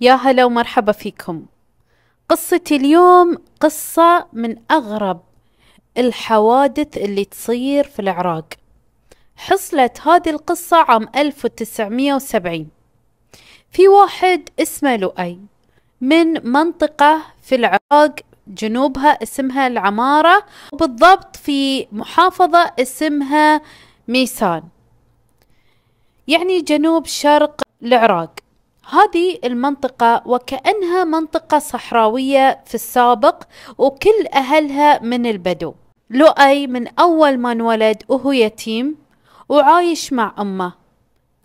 يا هلا ومرحبا فيكم قصتي اليوم قصة من أغرب الحوادث اللي تصير في العراق حصلت هذه القصة عام 1970 في واحد اسمه لؤي من منطقة في العراق جنوبها اسمها العمارة وبالضبط في محافظة اسمها ميسان يعني جنوب شرق العراق هذه المنطقة وكأنها منطقة صحراوية في السابق وكل أهلها من البدو لؤي من أول ما انولد وهو يتيم وعايش مع أمه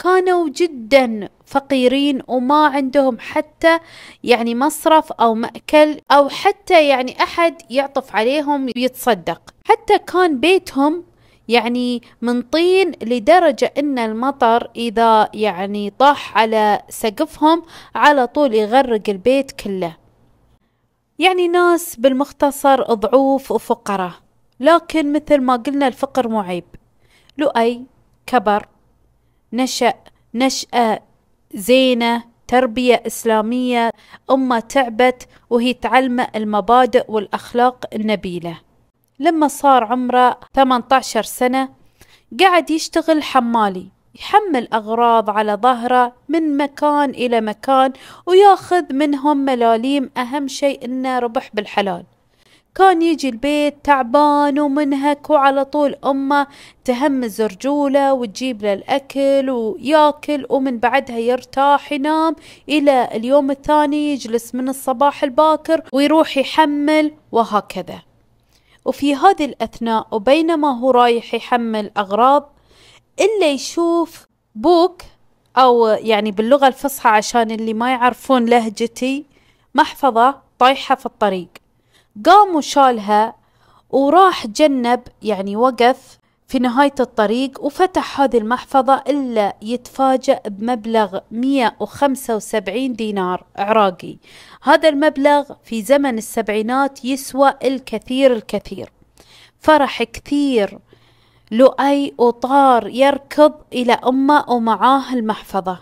كانوا جدا فقيرين وما عندهم حتى يعني مصرف أو مأكل أو حتى يعني أحد يعطف عليهم ويتصدق حتى كان بيتهم يعني من طين لدرجة أن المطر إذا يعني طاح على سقفهم على طول يغرق البيت كله يعني ناس بالمختصر ضعوف وفقراء لكن مثل ما قلنا الفقر معيب لؤي كبر نشأ نشأة زينة تربية إسلامية أمة تعبت وهي تعلمة المبادئ والأخلاق النبيلة لما صار عمره 18 سنة قعد يشتغل حمالي يحمل أغراض على ظهره من مكان إلى مكان وياخذ منهم ملاليم أهم شيء إنه ربح بالحلال كان يجي البيت تعبان ومنهك وعلى طول أمه تهمز رجوله وتجيب له الأكل وياكل ومن بعدها يرتاح ينام إلى اليوم الثاني يجلس من الصباح الباكر ويروح يحمل وهكذا وفي هذه الأثناء وبينما هو رايح يحمل أغراض إلا يشوف بوك أو يعني باللغة الفصحى عشان اللي ما يعرفون لهجتي محفظة طايحة في الطريق قام وشالها وراح جنب يعني وقف في نهاية الطريق وفتح هذه المحفظة إلا يتفاجأ بمبلغ 175 دينار عراقي هذا المبلغ في زمن السبعينات يسوى الكثير الكثير فرح كثير لؤي وطار يركض إلى أمه ومعاه المحفظة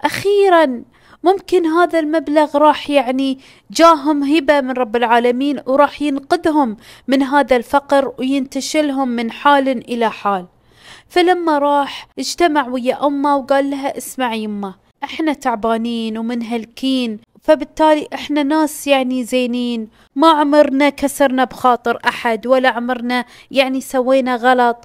أخيرا ممكن هذا المبلغ راح يعني جاهم هبة من رب العالمين وراح ينقذهم من هذا الفقر وينتشلهم من حال إلى حال فلما راح اجتمع ويا أمه وقال لها اسمعي يمه احنا تعبانين ومنهلكين فبالتالي احنا ناس يعني زينين ما عمرنا كسرنا بخاطر احد ولا عمرنا يعني سوينا غلط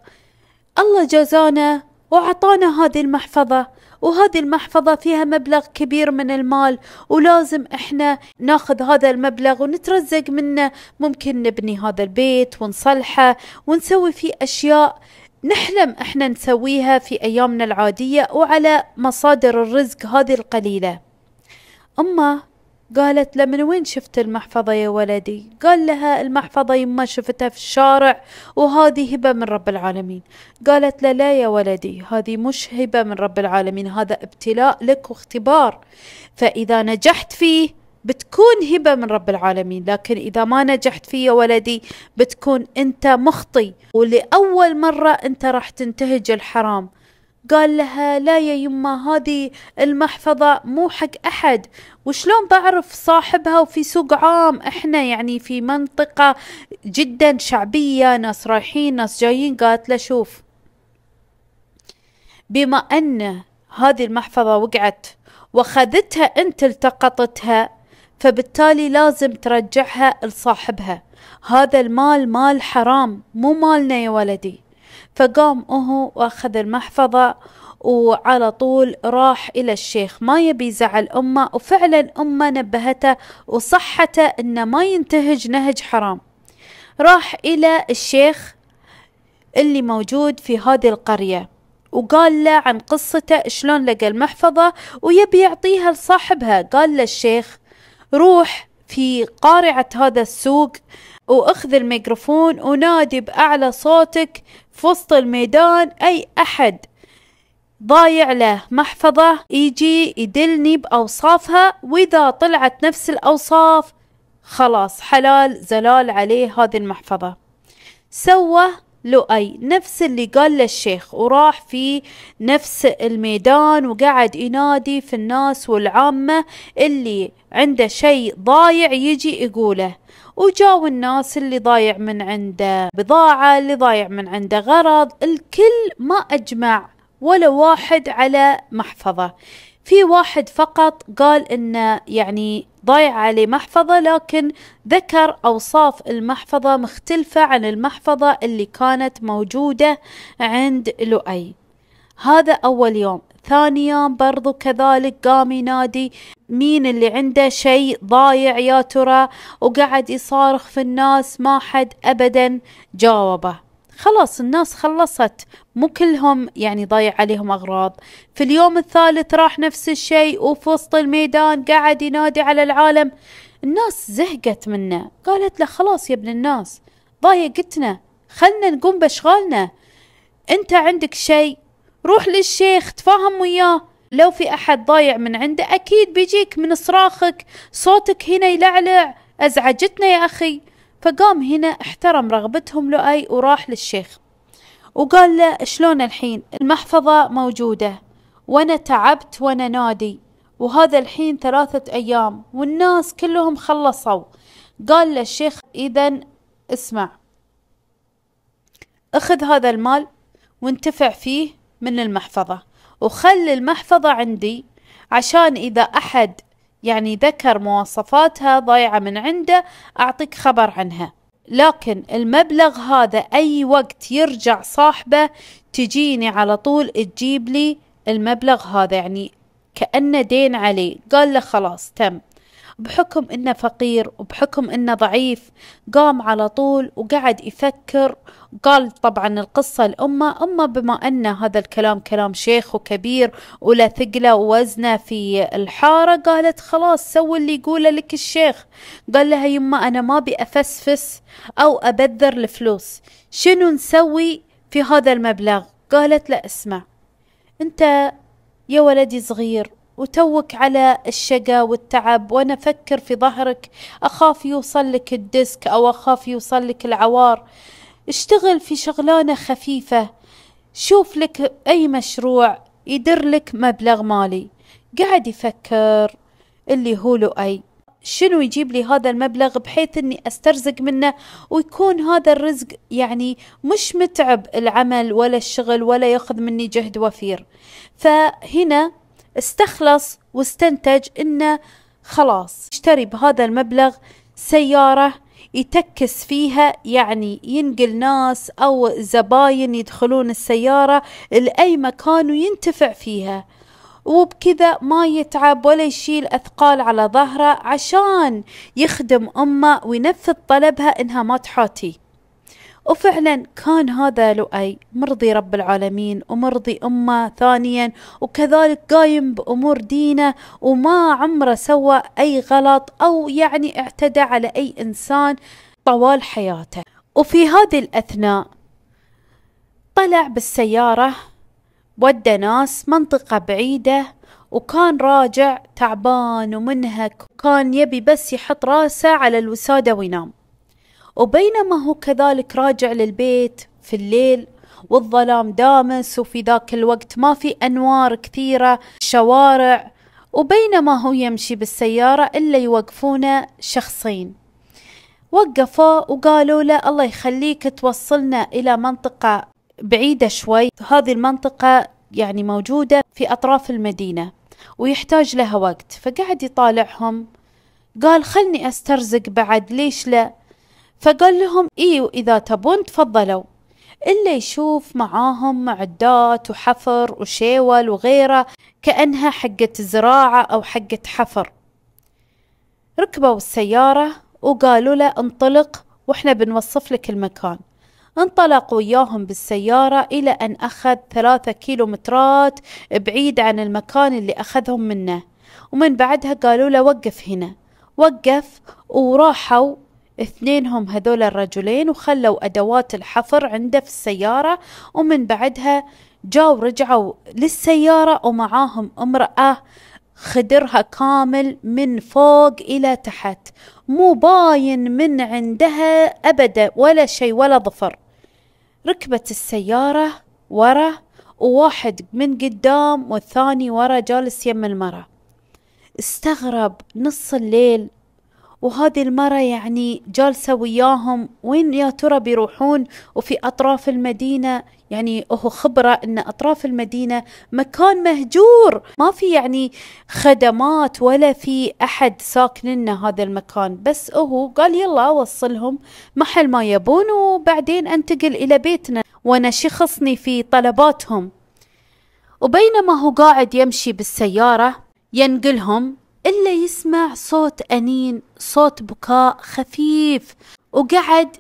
الله جزانا وعطانا هذه المحفظة وهذه المحفظة فيها مبلغ كبير من المال ولازم احنا ناخذ هذا المبلغ ونترزق منه ممكن نبني هذا البيت ونصلحه ونسوي فيه أشياء نحلم احنا نسويها في أيامنا العادية وعلى مصادر الرزق هذه القليلة أما قالت له من وين شفت المحفظة يا ولدي قال لها المحفظة يما شفتها في الشارع وهذه هبة من رب العالمين قالت له لا يا ولدي هذه مش هبة من رب العالمين هذا ابتلاء لك واختبار فإذا نجحت فيه بتكون هبة من رب العالمين لكن إذا ما نجحت فيه يا ولدي بتكون أنت مخطي ولأول مرة أنت راح تنتهج الحرام قال لها لا يا يما هذه المحفظة مو حق أحد وشلون بعرف صاحبها وفي سوق عام احنا يعني في منطقة جدا شعبية ناس رايحين ناس جايين قالت له شوف بما أن هذه المحفظة وقعت وخذتها أنت التقطتها فبالتالي لازم ترجعها لصاحبها هذا المال مال حرام مو مالنا يا ولدي فقام هو واخذ المحفظة وعلى طول راح إلى الشيخ ما يبي يزعل أمه وفعلا أمه نبهته وصحته أنه ما ينتهج نهج حرام راح إلى الشيخ اللي موجود في هذه القرية وقال له عن قصته شلون لقى المحفظة ويبي يعطيها لصاحبها قال له الشيخ روح في قارعة هذا السوق وأخذ الميكروفون ونادي بأعلى صوتك في وسط الميدان أي أحد ضايع له محفظة يجي يدلني بأوصافها وإذا طلعت نفس الأوصاف خلاص حلال زلال عليه هذه المحفظة سوى لؤي نفس اللي قال للشيخ الشيخ وراح في نفس الميدان وقعد ينادي في الناس والعامة اللي عنده شيء ضايع يجي يقوله وجاو الناس اللي ضايع من عنده بضاعة اللي ضايع من عنده غرض الكل ما أجمع ولا واحد على محفظة في واحد فقط قال انه يعني ضايع عليه محفظة لكن ذكر أوصاف المحفظة مختلفة عن المحفظة اللي كانت موجودة عند لؤي هذا أول يوم ثاني يوم برضو كذلك قام ينادي مين اللي عنده شيء ضايع يا ترى وقعد يصارخ في الناس ما حد أبدا جاوبه خلاص الناس خلصت مو كلهم يعني ضايع عليهم أغراض في اليوم الثالث راح نفس الشيء وفي وسط الميدان قعد ينادي على العالم الناس زهقت منه قالت له خلاص يا ابن الناس ضايقتنا خلنا نقوم بأشغالنا انت عندك شيء روح للشيخ تفاهم وياه لو في احد ضايع من عنده اكيد بيجيك من صراخك صوتك هنا يلعلع ازعجتنا يا اخي فقام هنا احترم رغبتهم لؤي وراح للشيخ وقال له شلون الحين المحفظة موجودة وانا تعبت وانا نادي وهذا الحين ثلاثة ايام والناس كلهم خلصوا قال له الشيخ اذا اسمع اخذ هذا المال وانتفع فيه من المحفظة وخلي المحفظة عندي عشان إذا أحد يعني ذكر مواصفاتها ضايعة من عنده أعطيك خبر عنها لكن المبلغ هذا أي وقت يرجع صاحبه تجيني على طول تجيب لي المبلغ هذا يعني كأنه دين عليه قال له خلاص تم بحكم انه فقير وبحكم انه ضعيف قام على طول وقعد يفكر قال طبعا القصة لأمه أمه بما أن هذا الكلام كلام شيخ وكبير ولا ثقله ووزنه في الحارة قالت خلاص سوي اللي يقوله لك الشيخ قال لها يما أنا ما أبي أفسفس أو أبذر الفلوس شنو نسوي في هذا المبلغ قالت لا اسمع أنت يا ولدي صغير وتوك على الشقا والتعب وأنا أفكر في ظهرك أخاف يوصل لك الديسك أو أخاف يوصل لك العوار اشتغل في شغلانة خفيفة شوف لك أي مشروع يدر لك مبلغ مالي قاعد يفكر اللي هو لؤي شنو يجيب لي هذا المبلغ بحيث اني استرزق منه ويكون هذا الرزق يعني مش متعب العمل ولا الشغل ولا ياخذ مني جهد وفير فهنا استخلص واستنتج انه خلاص اشتري بهذا المبلغ سيارة يتكس فيها يعني ينقل ناس أو زباين يدخلون السيارة لأي مكان وينتفع فيها وبكذا ما يتعب ولا يشيل أثقال على ظهره عشان يخدم أمه وينفذ طلبها إنها ما تحاتيه وفعلا كان هذا لؤي مرضي رب العالمين ومرضي أمه ثانيا وكذلك قايم بأمور دينه وما عمره سوى أي غلط أو يعني اعتدى على أي إنسان طوال حياته وفي هذه الأثناء طلع بالسيارة ودى ناس منطقة بعيدة وكان راجع تعبان ومنهك وكان يبي بس يحط راسه على الوسادة وينام وبينما هو كذلك راجع للبيت في الليل والظلام دامس وفي ذاك الوقت ما في أنوار كثيرة شوارع وبينما هو يمشي بالسيارة إلا يوقفونه شخصين وقفوه وقالوا له الله يخليك توصلنا إلى منطقة بعيدة شوي هذه المنطقة يعني موجودة في أطراف المدينة ويحتاج لها وقت فقعد يطالعهم قال خلني أسترزق بعد ليش لا فقال لهم ايو اذا تبون تفضلوا إلا يشوف معاهم معدات وحفر وشيول وغيره كأنها حقة زراعة أو حقة حفر ركبوا السيارة وقالوا له انطلق وإحنا بنوصف لك المكان انطلق وياهم بالسيارة إلى أن أخذ ثلاثة كيلومترات بعيد عن المكان اللي أخذهم منه ومن بعدها قالوا له وقف هنا وقف وراحوا اثنينهم هذول الرجلين وخلوا أدوات الحفر عنده في السيارة ومن بعدها جاوا رجعوا للسيارة ومعاهم امرأة خدرها كامل من فوق إلى تحت مو باين من عندها أبدا ولا شيء ولا ظفر ركبت السيارة ورا وواحد من قدام والثاني ورا جالس يم المرأة استغرب نص الليل وهذه المرة يعني جالسة وياهم وين يا ترى بيروحون وفي أطراف المدينة يعني هو خبرة أن أطراف المدينة مكان مهجور ما في يعني خدمات ولا في أحد ساكن لنا هذا المكان بس هو قال يلا أوصلهم محل ما يبون وبعدين أنتقل إلى بيتنا وأنا شخصني في طلباتهم وبينما هو قاعد يمشي بالسيارة ينقلهم إلا يسمع صوت أنين صوت بكاء خفيف وقعد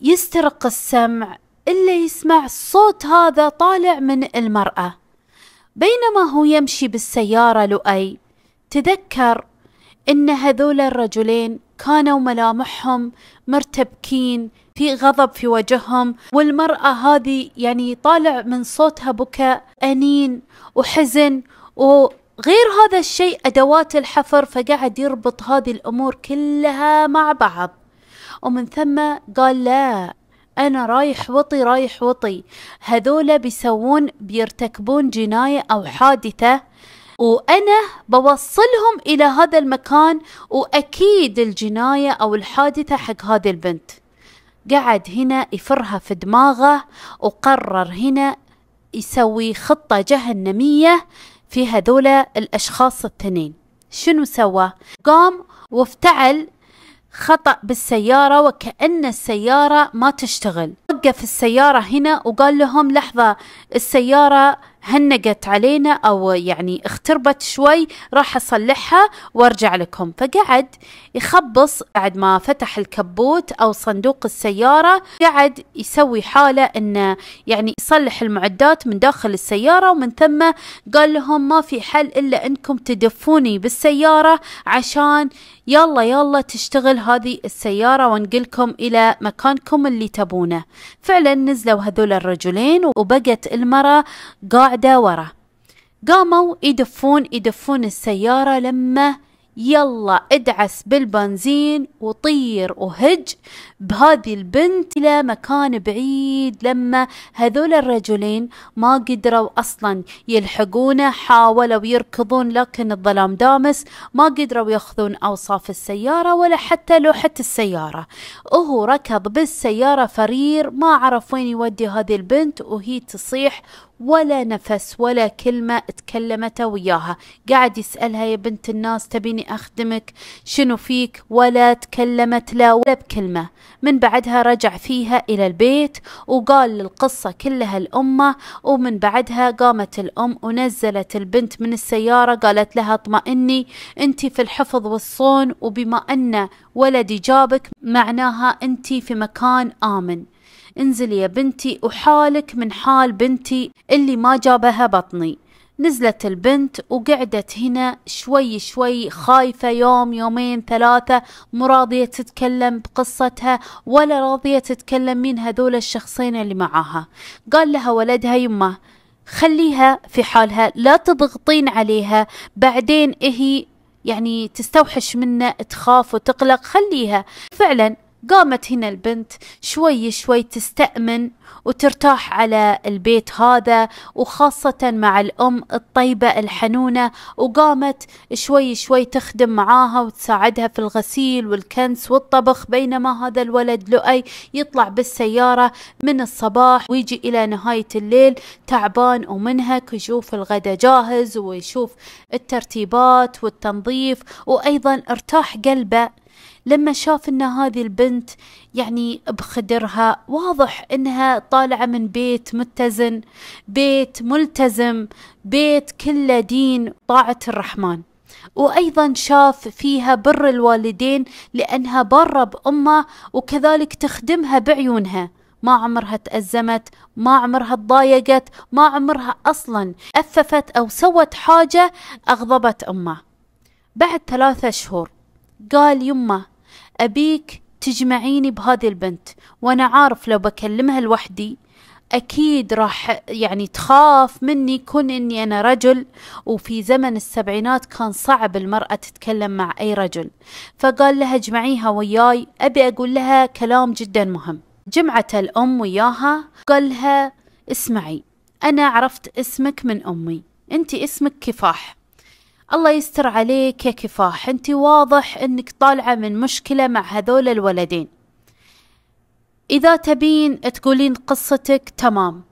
يسترق السمع إلا يسمع الصوت هذا طالع من المرأة بينما هو يمشي بالسيارة لؤي تذكر إن هذول الرجلين كانوا ملامحهم مرتبكين في غضب في وجههم والمرأة هذه يعني طالع من صوتها بكاء أنين وحزن و غير هذا الشيء أدوات الحفر فقعد يربط هذه الأمور كلها مع بعض ومن ثم قال لا أنا رايح وطي رايح وطي هذولا بيسوون بيرتكبون جناية أو حادثة وأنا بوصلهم إلى هذا المكان وأكيد الجناية أو الحادثة حق هذه البنت قعد هنا يفرها في دماغه وقرر هنا يسوي خطة جهنمية في هذولا الأشخاص التنين شنو سوى؟ قام وافتعل خطأ بالسيارة وكأن السيارة ما تشتغل وقف السيارة هنا وقال لهم لحظة السيارة هنقت علينا أو يعني اختربت شوي راح أصلحها وارجع لكم فقعد يخبص بعد ما فتح الكبوت أو صندوق السيارة قعد يسوي حالة أنه يعني يصلح المعدات من داخل السيارة ومن ثم قال لهم ما في حل إلا أنكم تدفوني بالسيارة عشان يلا يلا تشتغل هذه السيارة وانقلكم إلى مكانكم اللي تبونه فعلا نزلوا هذول الرجلين وبقت المرأة قاعدة القاعدة وراه قاموا يدفون يدفون السيارة لما يلا ادعس بالبنزين وطير وهج بهذه البنت إلى مكان بعيد لما هذول الرجلين ما قدروا أصلا يلحقونه حاولوا يركضون لكن الظلام دامس ما قدروا يأخذون أوصاف السيارة ولا حتى لوحة السيارة وهو ركض بالسيارة فرير ما عرف وين يودي هذه البنت وهي تصيح ولا نفس ولا كلمة تكلمت وياها قاعد يسألها يا بنت الناس تبيني أخدمك شنو فيك ولا تكلمت لا ولا بكلمة من بعدها رجع فيها إلى البيت وقال القصة كلها الأمة ومن بعدها قامت الأم ونزلت البنت من السيارة قالت لها اطمئني أنت في الحفظ والصون وبما أن ولدي جابك معناها أنت في مكان آمن انزلي يا بنتي وحالك من حال بنتي اللي ما جابها بطني نزلت البنت وقعدت هنا شوي شوي خايفة يوم يومين ثلاثة مو راضية تتكلم بقصتها ولا راضية تتكلم مين هذول الشخصين اللي معاها قال لها ولدها يمه خليها في حالها لا تضغطين عليها بعدين إهي يعني تستوحش منه تخاف وتقلق خليها فعلا قامت هنا البنت شوي شوي تستأمن وترتاح على البيت هذا وخاصة مع الأم الطيبة الحنونة وقامت شوي شوي تخدم معاها وتساعدها في الغسيل والكنس والطبخ بينما هذا الولد لؤي يطلع بالسيارة من الصباح ويجي إلى نهاية الليل تعبان ومنهك يشوف الغدا جاهز ويشوف الترتيبات والتنظيف وأيضا ارتاح قلبه لما شاف ان هذه البنت يعني بخدرها واضح انها طالعة من بيت متزن بيت ملتزم بيت كله دين طاعة الرحمن وأيضا شاف فيها بر الوالدين لأنها بارة بأمه وكذلك تخدمها بعيونها ما عمرها تأزمت ما عمرها تضايقت ما عمرها أصلا أففت أو سوت حاجة أغضبت أمه بعد ثلاثة شهور قال يمه أبيك تجمعيني بهذه البنت وأنا عارف لو بكلمها لوحدي أكيد راح يعني تخاف مني كون إني أنا رجل وفي زمن السبعينات كان صعب المرأة تتكلم مع أي رجل فقال لها اجمعيها وياي أبي أقول لها كلام جدا مهم جمعت الأم وياها قال لها اسمعي أنا عرفت اسمك من أمي أنت اسمك كفاح الله يستر عليك يا كفاح انت واضح انك طالعة من مشكلة مع هذول الولدين إذا تبين تقولين قصتك تمام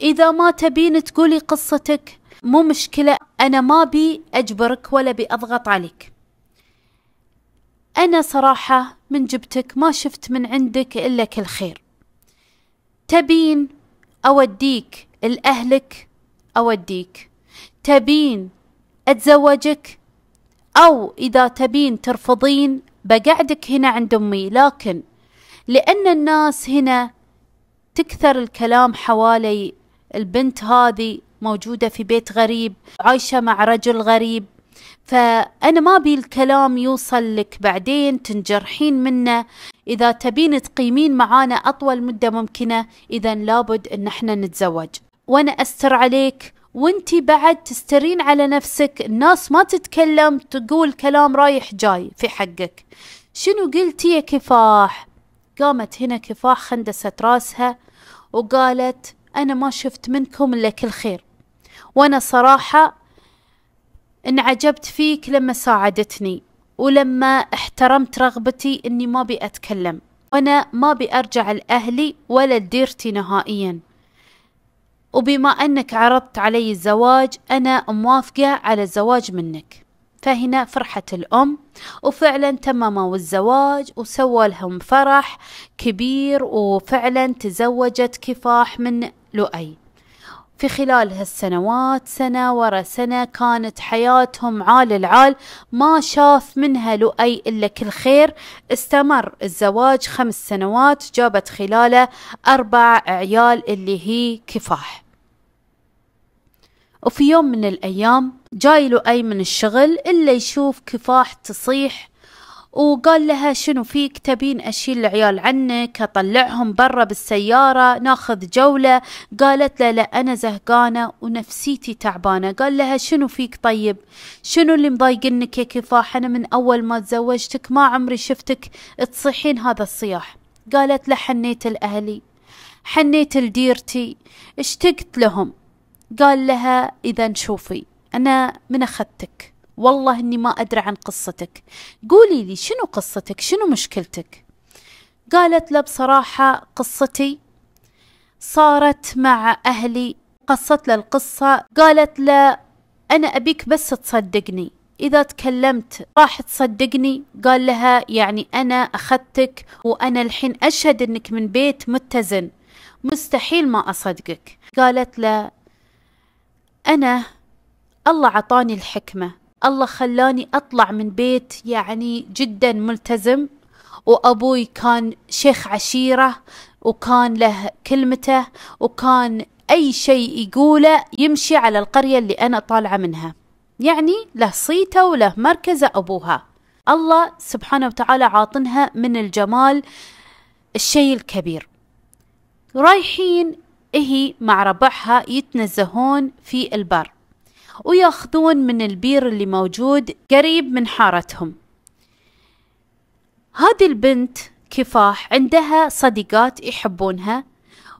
إذا ما تبين تقولي قصتك مو مشكلة أنا ما بي أجبرك ولا اضغط عليك أنا صراحة من جبتك ما شفت من عندك إلا كل خير تبين أوديك الأهلك أوديك تبين أتزوجك أو إذا تبين ترفضين بقعدك هنا عند أمي لكن لأن الناس هنا تكثر الكلام حوالي البنت هذه موجودة في بيت غريب عايشة مع رجل غريب فأنا ما أبي الكلام يوصل لك بعدين تنجرحين منه إذا تبين تقيمين معانا أطول مدة ممكنة إذا لابد أن احنا نتزوج وأنا أستر عليك وانتي بعد تسترين على نفسك الناس ما تتكلم تقول كلام رايح جاي في حقك شنو قلتي يا كفاح قامت هنا كفاح خندست راسها وقالت أنا ما شفت منكم إلا كل خير وأنا صراحة انعجبت فيك لما ساعدتني ولما احترمت رغبتي إني ما بي أتكلم وأنا ما بي أرجع لأهلي ولا لديرتي نهائياً وبما أنك عرضت علي الزواج أنا موافقة على الزواج منك فهنا فرحة الأم وفعلا تمموا الزواج وسووا لهم فرح كبير وفعلا تزوجت كفاح من لؤي في خلال هالسنوات سنة ورا سنة كانت حياتهم عال العال ما شاف منها لؤي إلا كل خير استمر الزواج خمس سنوات جابت خلاله أربع عيال اللي هي كفاح وفي يوم من الأيام جاي له أي من الشغل إلا يشوف كفاح تصيح وقال لها شنو فيك تبين أشيل العيال عنك أطلعهم برا بالسيارة ناخذ جولة قالت له لا أنا زهقانة ونفسيتي تعبانة قال لها شنو فيك طيب شنو اللي مضايقنك يا كفاح أنا من أول ما تزوجتك ما عمري شفتك تصيحين هذا الصياح قالت له حنيت لأهلي حنيت لديرتي اشتقت لهم قال لها إذا شوفي أنا من أخذتك والله إني ما أدري عن قصتك قولي لي شنو قصتك شنو مشكلتك قالت له بصراحة قصتي صارت مع أهلي قصت له القصة قالت له أنا أبيك بس تصدقني إذا تكلمت راح تصدقني قال لها يعني أنا أخذتك وأنا الحين أشهد أنك من بيت متزن مستحيل ما أصدقك قالت له أنا الله عطاني الحكمة الله خلاني أطلع من بيت يعني جدا ملتزم وأبوي كان شيخ عشيرة وكان له كلمته وكان أي شيء يقوله يمشي على القرية اللي أنا طالعة منها يعني له صيته وله مركزه أبوها الله سبحانه وتعالى عاطنها من الجمال الشيء الكبير رايحين إهي مع ربعها يتنزهون في البر وياخذون من البير اللي موجود قريب من حارتهم هذه البنت كفاح عندها صديقات يحبونها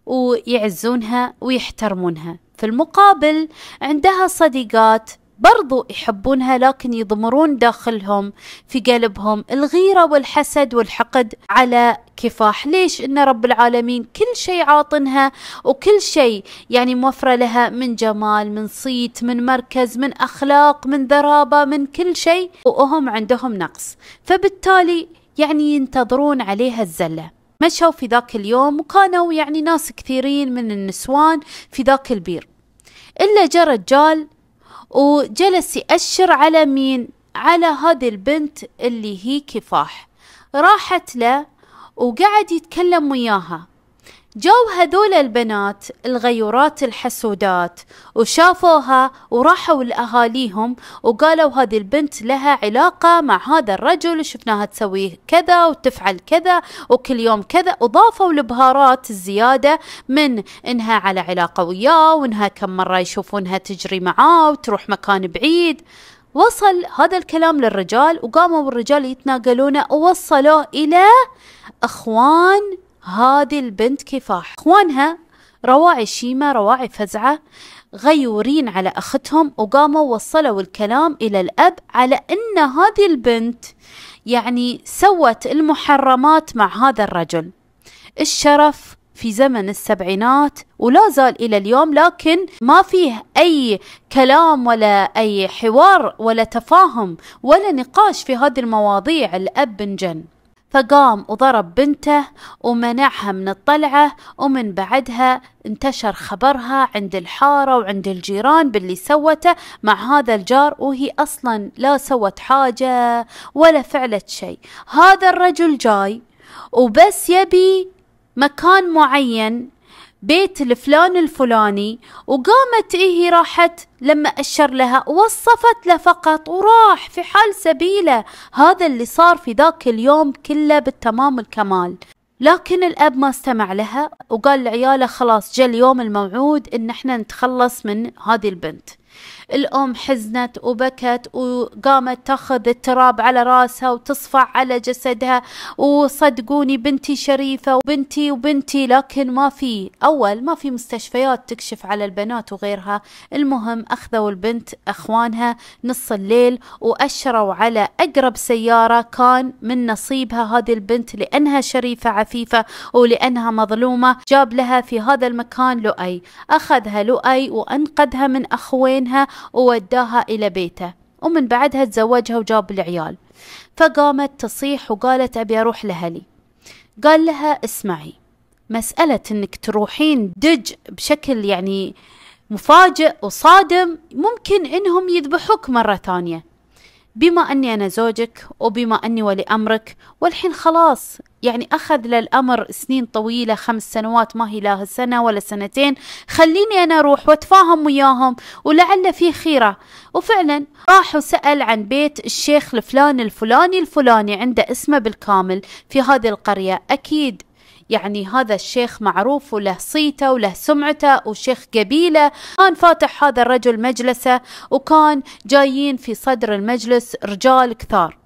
ويعزونها ويحترمونها في المقابل عندها صديقات برضو يحبونها لكن يضمرون داخلهم في قلبهم الغيرة والحسد والحقد على كفاح ليش ان رب العالمين كل شيء عاطنها وكل شيء يعني موفره لها من جمال من صيت من مركز من اخلاق من ذرابه من كل شيء وهم عندهم نقص فبالتالي يعني ينتظرون عليها الزله مشوا في ذاك اليوم وكانوا يعني ناس كثيرين من النسوان في ذاك البير إلا جرى رجال وجلس يأشر على مين على هذه البنت اللي هي كفاح راحت له وقعد يتكلم وياها جو هذول البنات الغيورات الحسودات وشافوها وراحوا لأهاليهم وقالوا هذه البنت لها علاقة مع هذا الرجل وشفناها تسوي كذا وتفعل كذا وكل يوم كذا وضافوا البهارات الزيادة من انها على علاقة وياه وانها كم مرة يشوفونها تجري معاه وتروح مكان بعيد وصل هذا الكلام للرجال وقاموا الرجال يتناقلونه ووصلوه إلى أخوان هذه البنت كفاح اخوانها رواعي شيمة رواعي فزعة غيورين على أختهم وقاموا وصلوا الكلام إلى الأب على أن هذه البنت يعني سوت المحرمات مع هذا الرجل الشرف في زمن السبعينات ولا زال إلى اليوم لكن ما فيه أي كلام ولا أي حوار ولا تفاهم ولا نقاش في هذه المواضيع الأب انجن فقام وضرب بنته ومنعها من الطلعة ومن بعدها انتشر خبرها عند الحارة وعند الجيران باللي سوته مع هذا الجار وهي أصلا لا سوت حاجة ولا فعلت شيء هذا الرجل جاي وبس يبي مكان معين بيت الفلان الفلاني وقامت إيه راحت لما أشر لها وصفت له فقط وراح في حال سبيله هذا اللي صار في ذاك اليوم كله بالتمام الكمال لكن الأب ما استمع لها وقال لعياله خلاص جل اليوم الموعود إن احنا نتخلص من هذه البنت الأم حزنت وبكت وقامت تاخذ التراب على راسها وتصفع على جسدها وصدقوني بنتي شريفة وبنتي وبنتي لكن ما في أول ما في مستشفيات تكشف على البنات وغيرها المهم أخذوا البنت أخوانها نص الليل وأشروا على أقرب سيارة كان من نصيبها هذه البنت لأنها شريفة عفيفة ولأنها مظلومة جاب لها في هذا المكان لؤي أخذها لؤي وأنقذها من أخوينها ووداها إلى بيته ومن بعدها تزوجها وجاب العيال فقامت تصيح وقالت أبي أروح لأهلي قال لها اسمعي مسألة أنك تروحين دج بشكل يعني مفاجئ وصادم ممكن أنهم يذبحوك مرة ثانية بما أني أنا زوجك وبما أني ولي أمرك والحين خلاص يعني أخذ للأمر سنين طويلة خمس سنوات ما هي لها سنة ولا سنتين خليني أنا أروح وأتفاهم وياهم ولعل في خيرة وفعلا راح وسأل عن بيت الشيخ الفلاني الفلاني الفلاني عنده اسمه بالكامل في هذه القرية أكيد يعني هذا الشيخ معروف وله صيته وله سمعته وشيخ قبيله كان فاتح هذا الرجل مجلسه وكان جايين في صدر المجلس رجال كثار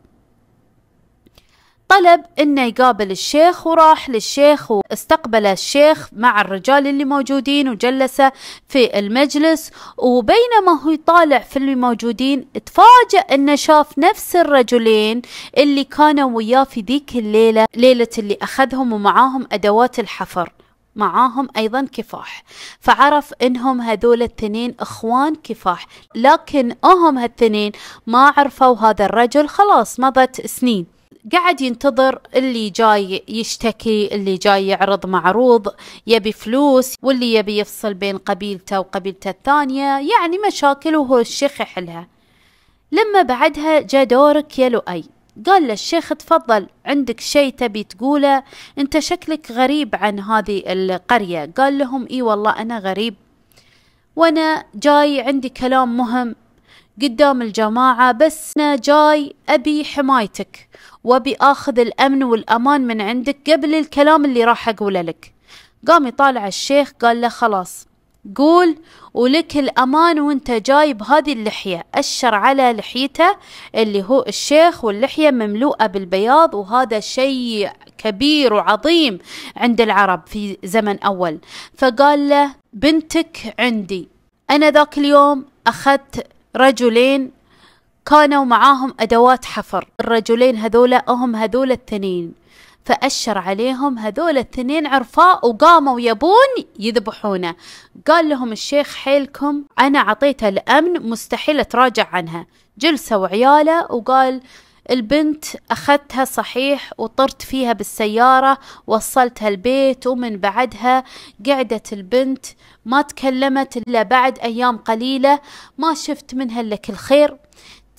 طلب انه يقابل الشيخ وراح للشيخ واستقبل الشيخ مع الرجال اللي موجودين وجلس في المجلس وبينما هو يطالع في اللي موجودين تفاجأ انه شاف نفس الرجلين اللي كانوا وياه في ذيك الليلة ليلة اللي اخذهم ومعاهم ادوات الحفر معاهم ايضا كفاح فعرف انهم هذول الاثنين اخوان كفاح لكن اهم هالثنين ما عرفوا هذا الرجل خلاص مضت سنين قاعد ينتظر اللي جاي يشتكي اللي جاي يعرض معروض يبي فلوس واللي يبي يفصل بين قبيلته وقبيلته الثانية يعني مشاكل وهو الشيخ يحلها لما بعدها جاء دورك يا لؤي قال له الشيخ تفضل عندك شيء تبي تقوله انت شكلك غريب عن هذه القرية قال لهم اي والله انا غريب وانا جاي عندي كلام مهم قدام الجماعة بس أنا جاي أبي حمايتك وبآخذ الأمن والأمان من عندك قبل الكلام اللي راح أقوله لك قام يطالع الشيخ قال له خلاص قول ولك الأمان وانت جاي هذه اللحية أشر على لحيته اللي هو الشيخ واللحية مملوءة بالبياض وهذا شيء كبير وعظيم عند العرب في زمن أول فقال له بنتك عندي أنا ذاك اليوم أخذت رجلين كانوا معاهم أدوات حفر الرجلين هذولا هم هذول التنين فأشر عليهم هذول التنين عرفاء وقاموا يبون يذبحونه قال لهم الشيخ حيلكم أنا عطيتها الأمن مستحيل أتراجع عنها جلسة وعياله وقال البنت أخذتها صحيح وطرت فيها بالسيارة وصلتها البيت ومن بعدها قعدت البنت ما تكلمت إلا بعد أيام قليلة ما شفت منها إلا كل خير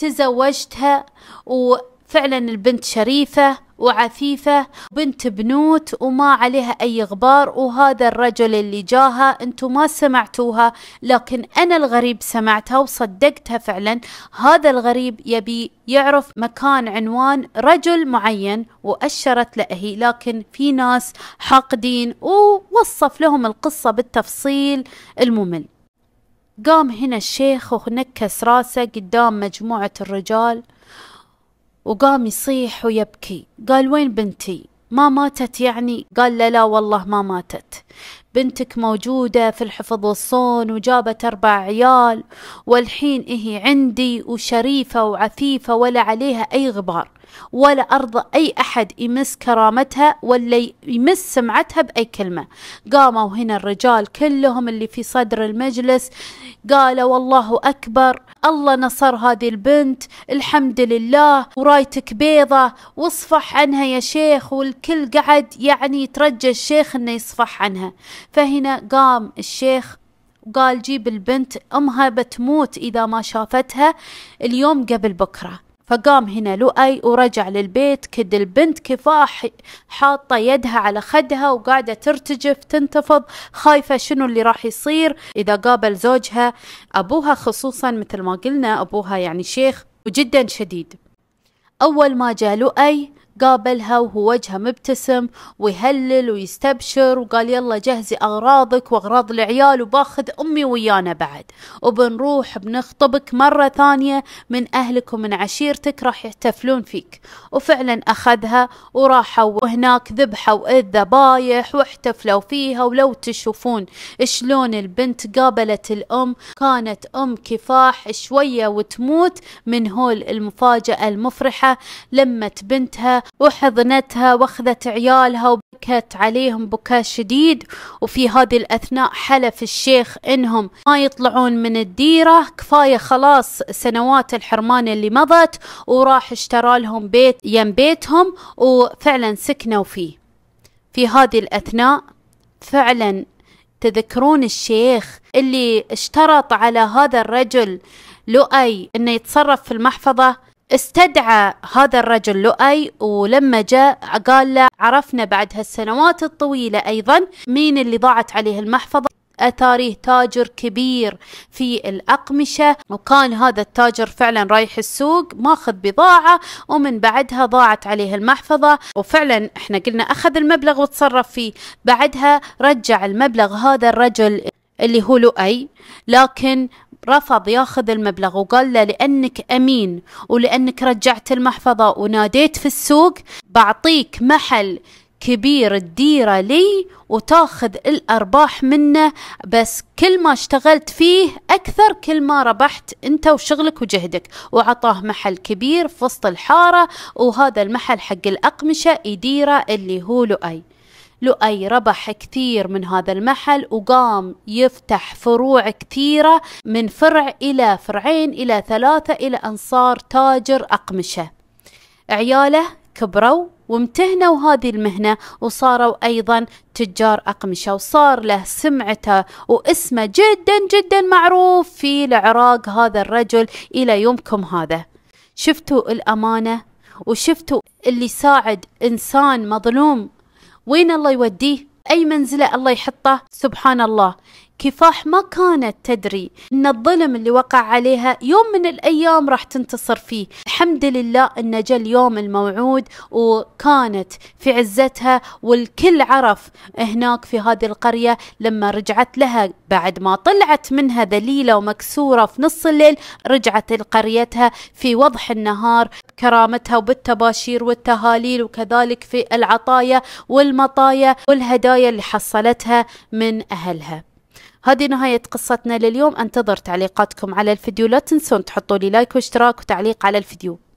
تزوجتها وفعلا البنت شريفة وعفيفة بنت بنوت وما عليها أي غبار وهذا الرجل اللي جاها انتو ما سمعتوها لكن أنا الغريب سمعتها وصدقتها فعلا هذا الغريب يبي يعرف مكان عنوان رجل معين وأشرت له لكن في ناس حاقدين ووصف لهم القصة بالتفصيل الممل قام هنا الشيخ ونكس راسه قدام مجموعة الرجال وقام يصيح ويبكي قال وين بنتي ما ماتت يعني قال لا لا والله ما ماتت بنتك موجودة في الحفظ والصون وجابت أربع عيال والحين إهي عندي وشريفة وعفيفة ولا عليها أي غبار ولا أرضى أي أحد يمس كرامتها ولا يمس سمعتها بأي كلمة قاموا هنا الرجال كلهم اللي في صدر المجلس قالوا والله أكبر الله نصر هذه البنت الحمد لله ورايتك بيضة واصفح عنها يا شيخ والكل قعد يعني يترجى الشيخ انه يصفح عنها فهنا قام الشيخ وقال جيب البنت امها بتموت اذا ما شافتها اليوم قبل بكره فقام هنا لؤي ورجع للبيت كد البنت كفاح حاطة يدها على خدها وقاعدة ترتجف تنتفض خايفة شنو اللي راح يصير إذا قابل زوجها أبوها خصوصا مثل ما قلنا أبوها يعني شيخ وجدا شديد أول ما جاء لؤي قابلها وهو وجهه مبتسم ويهلل ويستبشر وقال يلا جهزي أغراضك وأغراض العيال وباخذ أمي ويانا بعد وبنروح بنخطبك مرة ثانية من أهلك ومن عشيرتك راح يحتفلون فيك وفعلا أخذها وراحوا وهناك ذبحوا الذبايح واحتفلوا فيها ولو تشوفون شلون البنت قابلت الأم كانت أم كفاح شوية وتموت من هول المفاجأة المفرحة لمت بنتها وحضنتها واخذت عيالها وبكت عليهم بكاء شديد وفي هذه الأثناء حلف الشيخ إنهم ما يطلعون من الديرة كفاية خلاص سنوات الحرمان اللي مضت وراح اشترى لهم بيت يم بيتهم وفعلا سكنوا فيه في هذه الأثناء فعلا تذكرون الشيخ اللي اشترط على هذا الرجل لؤي انه يتصرف في المحفظة استدعى هذا الرجل لؤي ولما جاء قال له عرفنا بعد هالسنوات الطويلة أيضا مين اللي ضاعت عليه المحفظة أثاريه تاجر كبير في الأقمشة وكان هذا التاجر فعلا رايح السوق ماخذ بضاعة ومن بعدها ضاعت عليه المحفظة وفعلا احنا قلنا أخذ المبلغ وتصرف فيه بعدها رجع المبلغ هذا الرجل اللي هو لؤي لكن رفض ياخذ المبلغ وقال له لأنك أمين ولأنك رجعت المحفظة وناديت في السوق بعطيك محل كبير تديره لي وتاخذ الأرباح منه بس كل ما اشتغلت فيه أكثر كل ما ربحت أنت وشغلك وجهدك وعطاه محل كبير في وسط الحارة وهذا المحل حق الأقمشة يديره اللي هو لؤي لؤي ربح كثير من هذا المحل وقام يفتح فروع كثيرة من فرع إلى فرعين إلى ثلاثة إلى أن صار تاجر أقمشة عياله كبروا وامتهنوا هذه المهنة وصاروا أيضا تجار أقمشة وصار له سمعته واسمه جدا جدا معروف في العراق هذا الرجل إلى يومكم هذا شفتوا الأمانة وشفتوا اللي ساعد إنسان مظلوم وين الله يوديه أي منزلة الله يحطه سبحان الله كفاح ما كانت تدري ان الظلم اللي وقع عليها يوم من الايام راح تنتصر فيه الحمد لله ان جاء اليوم الموعود وكانت في عزتها والكل عرف هناك في هذه القرية لما رجعت لها بعد ما طلعت منها ذليلة ومكسورة في نص الليل رجعت لقريتها في وضح النهار كرامتها وبالتباشير والتهاليل وكذلك في العطايا والمطايا والهدايا اللي حصلتها من أهلها هذه نهاية قصتنا لليوم أنتظر تعليقاتكم على الفيديو لا تنسون تحطوا لي لايك واشتراك وتعليق على الفيديو